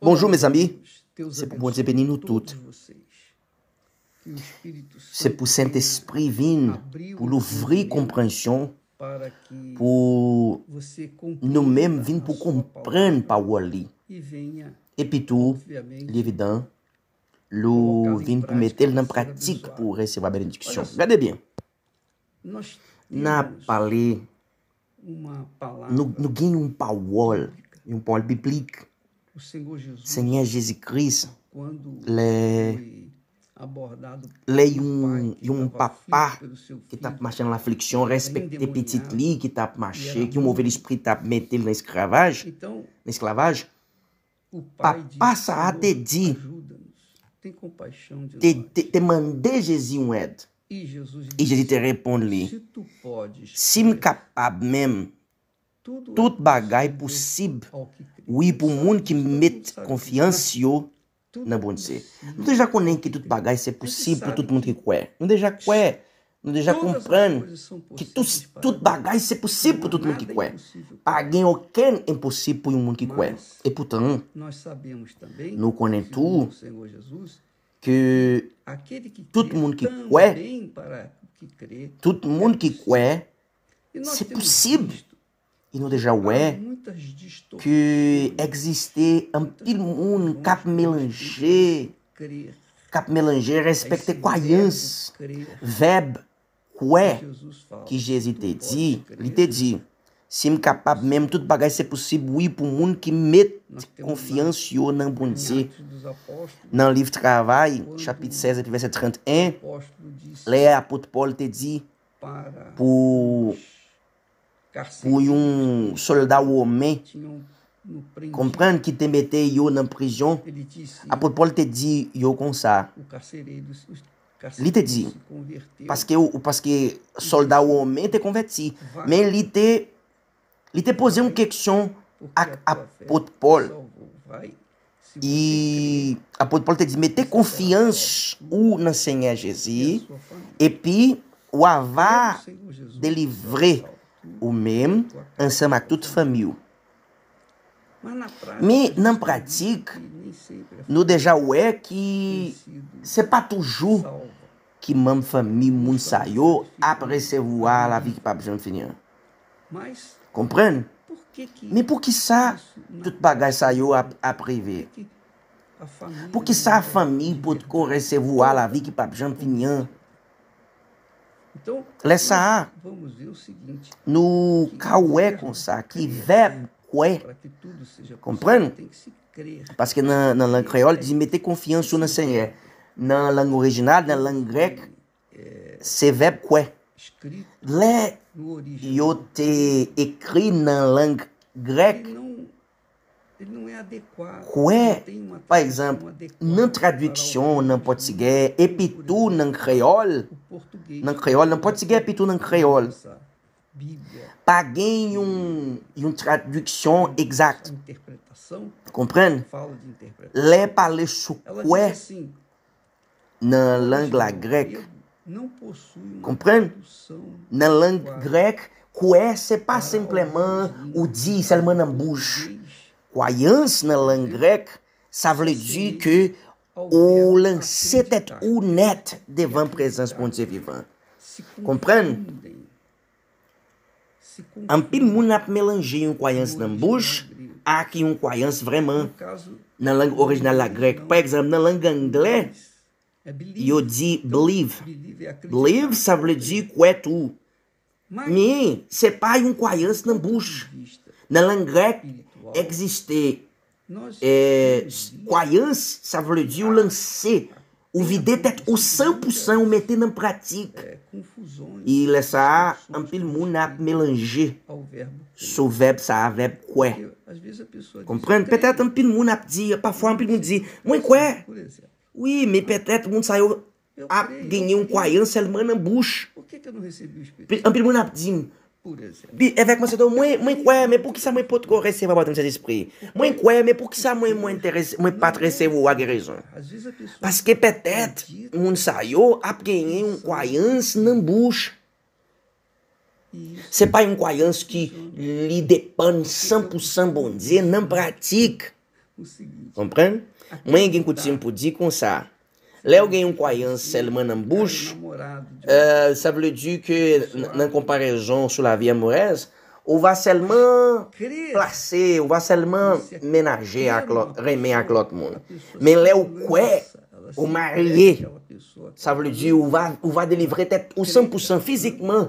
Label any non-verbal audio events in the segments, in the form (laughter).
Bonjour mes amis, c'est pour vous abonner nous tous. C'est pour Saint-Esprit vin, pour l'ouvrir compréhension, pour nous-mêmes vin pour comprendre par wall-li. E Et puis tout, l'évident, nous vin pour mettre dans la pratique pour recevoir bel indikation. Regardez bien. Nous parlons, nous gagnons par wall, nous parlons le biblique, O Senhor Jesus. Cristo. Quando le... Lei um e um papá que está marchando na aflição, respeite o petit li que está marchando, que o mover espírito está metendo na escravagem. Então, na o pai passa a dizer: tem compaixão de te, te, te mandar Jesus um ed. E Jesus te responde: se tu podes, se me capaz mesmo. Tout é bagay pou para ou mundo pou moun ki met konfians yo nan é bonse. Nou deja konen ki tout bagay se posib pou tout moun ki kwe. Nou deja kwe, nou deja kompren ki tout, tout bagay se posib pou tout moun ki kwe. Pa gen oken imposib pou yon moun ki kwe. E poutan, nou konen tou que tout moun ki kwe, tout moun ki kwe, se posib e no déjà ouais que existait un petit monde cap mélangé, cap mélangé respectait croyance, verbe quoi que Jésus te dit, il te dit, si me capable même tout bagage c'est possible oui pour monde qui met confiance não nan dizer. No livro de travail, chapitre 16 versículo 31, lê l'apôtre Paul te dit para pour un soldat ou homem, comprendre que te mettait na prisão prison. Après Paul te dit yo comme ça. Li te di, paske, paske soldat ou omen te converteu mas li te, li te pose yon keksyon ak apotpol. E Paulo te di, mette konfians ou Jesus e o avá wava delivre Ou men, ansem ak tout famyou. Men nan pratik, nou deja ou e ki se pa toujou ki man famy moun sayo ap resevo a la vik pa pjan finyan. Komprende? Men pou ki sa tout bagay sayo ap prive? Pou ki sa famy pou kon resevo a la vik pa pjan finyan? Então, Lessa vamos ver o seguinte. No Caué com ça, que verbe quoi? Comprando? Parce que na, na langue creole, diz meter confiança na Seigneur. Na langue original, na langue grecque, é, c'est verbe quoi? Lé, eu te écrit na langue grecque. Ele não é adequado. Qué, por exemplo, na tradução, na português, e pitu, na creole. Um, um nan kreol, nan portuge pitou nan kreol. Pa gen yon traduksyon egzak. Komprende? Le pale sou kwe nan lang la grek. Komprende? Nan lang grek, kwe se pa simpleman ou di selman nan bouj. Kwayans nan lang grek, sa vle di ke ou lancer é ou net devant é présence bon Dieu vivant. Comprendre? En pile moun ap mélanger une croyance na bouche à qui une croyance vraiment dans la langue originale la grecque. Par exemple, dans la langue anglaise, eh, yo dit believe. Believe, ça veut dire quoi tout. Mais c'est na une croyance dans bouche. Dans langue grecque, existait kwayans non, eh, ah, euh, sa vre di yo lanse ou vide tet ou san pou san ou meten nan pratik e le sa a an pil moun ap melange sou veb sa a veb kwe komprende? petet an pil moun ap di mwen kwe mi petet moun sayo ap genye an kwayans alman nan bouch an pil moun ap di mwen kwayans Bi, evèk mwen se do, mwen kwe, mwen pou ki sa mwen pot koresevo a batan se despri? Mwen kwe, mwen pou ki sa mwen patresevo a gerizon? Paske petet, mwen sa yo ap genye yon kwayans nan bouch. Se pa yon kwayans ki li depan 100% bondze nan pratik. Komprende? Mwen gen kouti mpou di kon sa. Lè ou gen yon kwayans selman nan bouch, sa euh, vle di ki nan komparezon sou la vi amourez, ou va selman plase, ou va selman menaje reme ak lot moun. Men lè ou kwe, ou marye, sa vle di ou va delivre tet ou 100% fizikman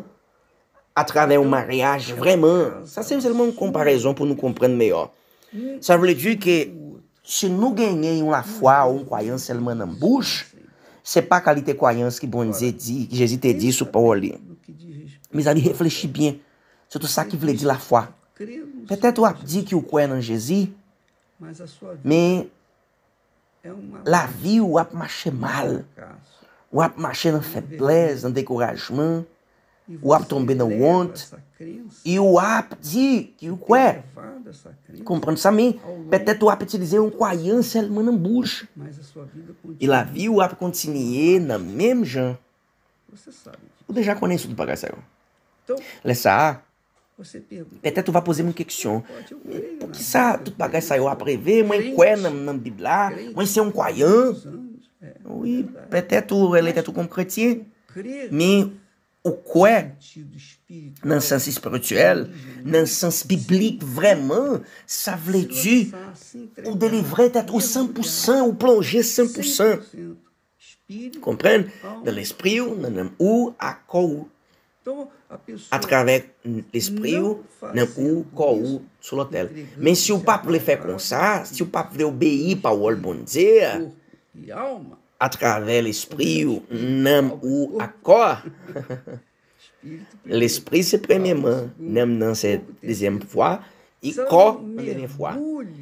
a traven yon mariage vreman. Sa selman yon komparezon pou nou komprende meyo. Sa vle di ki... Se nou genyen yon la fwa ou yon kwayans elman nan bouch, se pa ka li te kwayans ki bonize di, ki jezi te di sou pa olin. Mis a li reflechi bin, se to sa ki vle di la fwa. Petet wap di ki yon kwayan nan jezi, men la vi wap mache mal. Wap mache nan feblez, nan dekorajman. wap tombe nan wont, i wap di ki w kwe. Kompran sa men, petet wap te dizen yon kwayan selman nan bouch. I la vi wap kontinye nan menm jan, ou deja konen sou dupagay sa yo. Le sa, petet wap oze mwen keksyon, pou ki sa dupagay sa yo apreve, mwen kwe nan bibla, mwen se yon kwayan, ou petet wap le tetu konp kreti, men yon kwayan. Ou kwe nan sens espirituel, nan sens biblik vreman, sa vle di ou delivre tet ou 100%, bon. ou plonje 100%. Komprende? Nan l'espril nan nan ou a kou. A travek l'espril nan kou kou sou lotel. Men si ou pap vle fe kon sa, si ou pap vle obeyi pa ou albondea, a travè l'esprit ou nan ou akor, (laughs) l'esprit se premèman nan nan se dezèm fwa, i kor menèm fwa.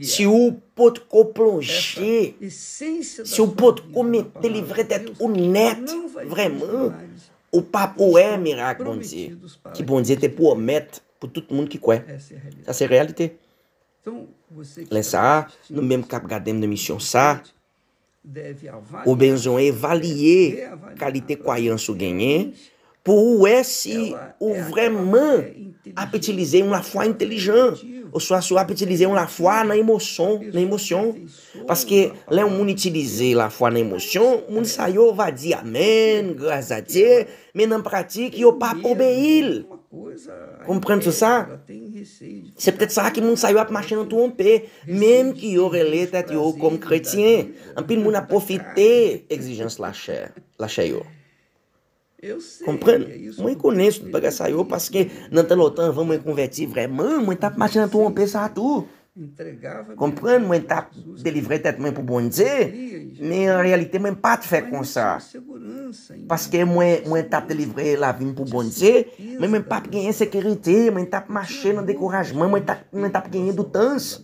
Si ou pot ko plonjè, si ou pot komèt delivre tèt ou net, non, vremen, ou pa pouè mirak, bon dize, ki bon dize te pou omèt pou tout moun ki kwe. Sa se realite. Len sa, nou menm kap gadèm de misyon sa, Ou benzon evalye Kalite kwayans ou genye Po ou es Ou vreman Ape itilize yon la fwa intelijan Ou swa swa ape itilize yon la fwa Nan emosyon Paske len ou moun itilize yon la fwa nan emosyon Moun sayo va di amen Grazate Men nan pratik yo pa obe il Komprende sou sa? Se ptet sa ki moun sa yo ap machin an tou anpe, mem ki yo rele tet yo konm kretien, anpil moun apofite exijans la che yo. Komprende? Moun konen se baga sa yo paske nan telotan voun moun konverti vreman, moun ta ap machin an tou anpe sa tou. Kompran, mwen tap delivre tet mwen pou bonize, men an realite mwen pat fek kon sa. Paske mwen tap delivre la vin pou bonize, men mwen pap genye sekirete, mwen tap machena de korajman, mwen tap genye doutans,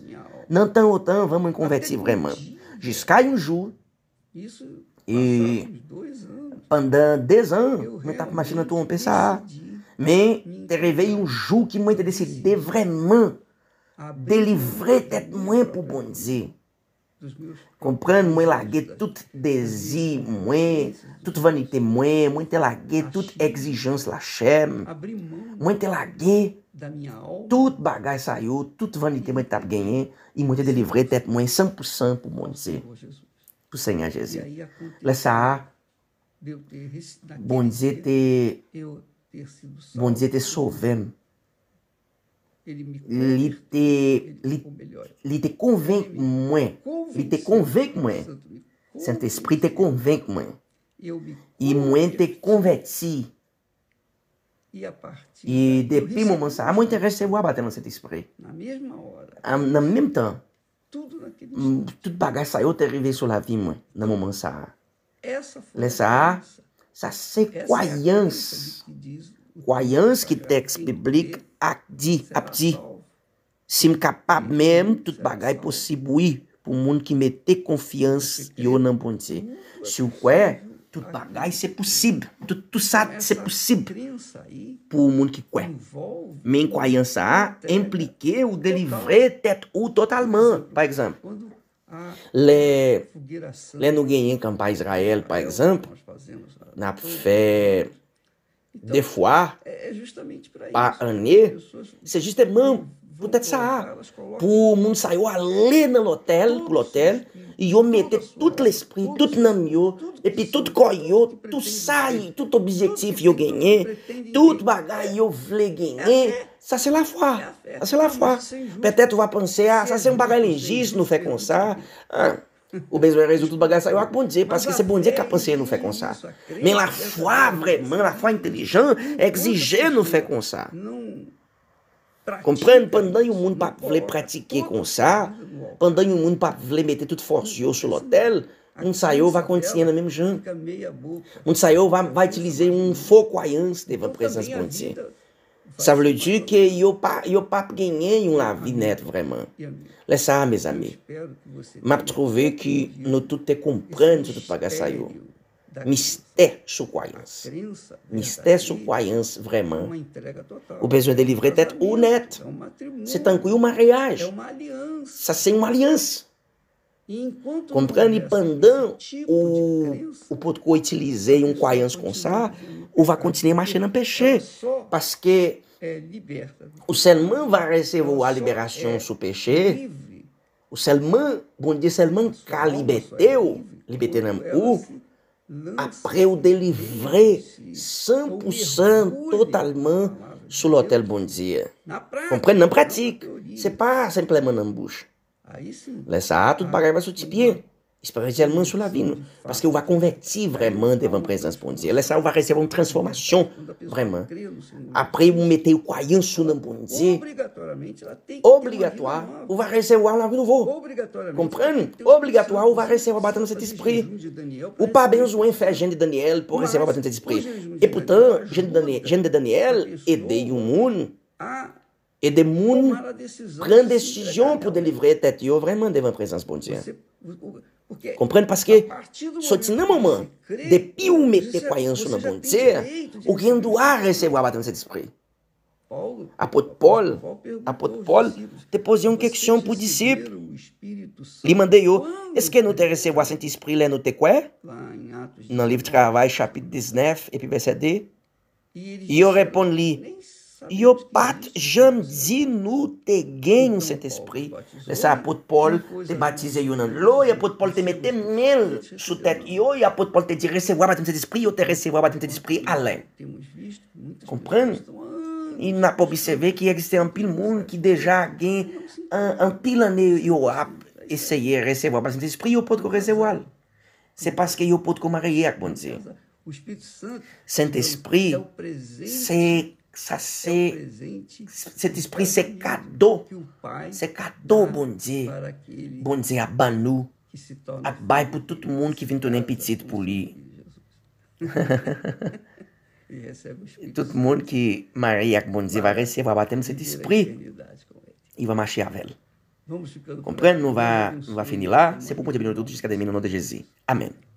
nan tan otan vaman konverti vreman. Jiska yon jou, e pandan dez an, mwen tap machena tou an pesa a, men te revey yon jou ki mwen te desite vreman Delivre tet mwen pou bondze. Komprende mwen lage tout dezi mwen. Tout vanite mwen. Mwen te lage tout egzijans la chen. Mwen te lage tout bagay sayo. Tout vanite mwen tab genyen. E mwen te livre tet mwen 100% pou bondze. Pou senya Jezi. Le sa a bondze te soven. li te konvenk mwen li te konvenk mwen sènt espri te konvenk mwen i mwen te konvenk si e depi mouman sa a mwen te resevo a batè nan sènt espri nan menm tan tout bagas sa yo te rive sou la vi mwen nan mouman sa le sa sa se kwayans kwayans ki teks piblik ak di, ap di, sim kapap mem, tout bagay posibou i, pou moun ki me te konfians, yo nan ponte. Sou kwe, tout bagay se posib, tout sa se posib, pou moun ki kwe. Men kwayansa a, implike ou delivre tet ou totalman, pa ekzamp. Le, le nou genyen kampay Israel, pa ekzamp, na fe, na fe, De fwa, pa ane, se jiste man, pou tete sa a. Pou moun sa yo ale nan lotel, pou lotel, yo mette tout l'espri, tout nanmyo, epi tout koyo, tout sa yi, tout objektif yo genye, tout bagay yo vle genye, sa se la fwa. Sa se la fwa. Petè tou va panse, sa se yon bagay legis, nou fe kon sa. o Obez era é resultado bagaço. Eu acabei parece que esse bom dia que a pensé não faire comme ça. Mas a foi, vraiment, la foi intelligente, exigeait nous faire comme ça. Comprendre, pendant que le monde pas voulait pratiquer comme ça, pendant que le monde pas voulait o toute sur l'autel, um saiu vai acontecer na mesma janta. Um saiu vai, vai utilizar um faux croyance devant présence consciente. Ça veut dire que n'y a pas gagné dans la vie nette, vraiment. amigos, ça, mes amis. Je trouvé que nous tous comprenons ce que ça Mystère sous croyance. Mystère sous croyance, vraiment. O besoin de livrer tête honnête. É c'est un mariage. É ça, c'est une alliance. kompre ni pandan ou pot ko itilize yon kwayans kon sa ou va kontine mache nan peche paske ou selman va resevo a liberasyon sou peche ou selman, bondi selman ka libeten ou apre bon ou delivre 100% totalman sou lotel bondi kompre nan pratik se pa sempleman nan bouch L'esaat, tout bagay va soti bien. Spirituellement sous la vie, nous. porque qu'on va convertir vraiment devant la présence pour Dieu. Laissez, on va recevoir une transformation, vraiment. Après, vous mettez une croyance sur le bon receber o on va recevoir la vie nouveau. Comprenez? receber o va recevoir battant cet esprit. Ou pas besoin de a gente de Daniel pour recevoir battant cet espírito. E portanto, gente de Daniel, aidez le monde. E de moun pren desijon pou delivreye tete yo vreman devan prezans pon tse. Komprende? Paske, soti nan mouman, depi ou me te kwayan sou nan pon tse, ou gen do a resevo a batanset espri. Apot pol, apot pol, te pose yon keksyon pou disip. Li mande yo, eske nou te resevo a senti espri lè nou te kway? Nan liv travay chapit 19 epi VCD. Yo repon li, pat Iopat jamdinu tegen Saint-Esprit. Nessa apôtre Paul te batize yo nan lo, e apôtre Paul te mette mel sou tête yo, e apôtre Paul te di recevoir batim Saint-Esprit, Eu te recevoir batim Saint-Esprit além. Comprende? E na pou observer ki existe an pil moun ki deja gen an pil ane yo ap eseye recevoir batim Saint-Esprit, Eu pot ko recevoir. Se paske yo pot ko mareye ak bon zi. Saint-Esprit se ça c'est é cet esprit c'est cadeau c'est cadeau bon Dieu bon Dieu a ban nous a bai que tout le monde qui vient tourner petit pour lui (laughs) é tout le monde qui marie avec bon Dieu va recevoir baptême cet esprit il va marcher avec Compreende? Não vai, não vai finir lá. Você pode o tudo jusqu'à terminar no nome de Jesus. Amém.